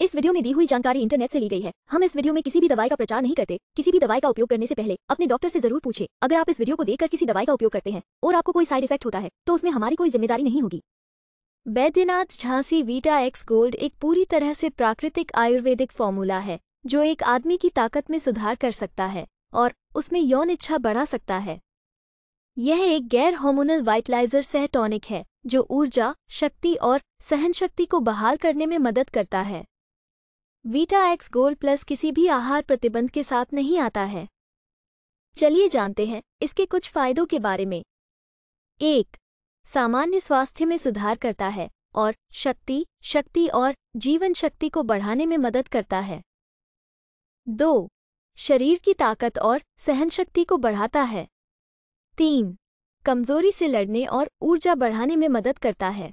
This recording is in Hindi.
इस वीडियो में दी हुई जानकारी इंटरनेट से ली गई है हम इस वीडियो में किसी भी दवाई का प्रचार नहीं करते किसी भी दवाई का उपयोग करने से पहले अपने डॉक्टर से जरूर पूछे अगर आप इस वीडियो को देखकर किसी दवाई का उपयोग करते हैं और आपको कोई साइड इफेक्ट होता है तो उसमें हमारी कोई जिम्मेदारी नहीं होगी Baidyanath Jhansi Vita Ex Gold एक पूरी तरह से प्राकृतिक आयुर्वेदिक फॉर्मूला है जो एक आदमी की ताकत में सुधार कर सकता है और उसमें यौन इच्छा बढ़ा सकता है यह एक गैर हॉर्मोनल वाइटलाइजर सह टॉनिक है जो ऊर्जा शक्ति और सहनशक्ति को बहाल करने में मदद करता है वीटा एक्स गोल्ड प्लस किसी भी आहार प्रतिबंध के साथ नहीं आता है चलिए जानते हैं इसके कुछ फायदों के बारे में एक सामान्य स्वास्थ्य में सुधार करता है और शक्ति शक्ति और जीवन शक्ति को बढ़ाने में मदद करता है दो शरीर की ताकत और सहन शक्ति को बढ़ाता है तीन कमजोरी से लड़ने और ऊर्जा बढ़ाने में मदद करता है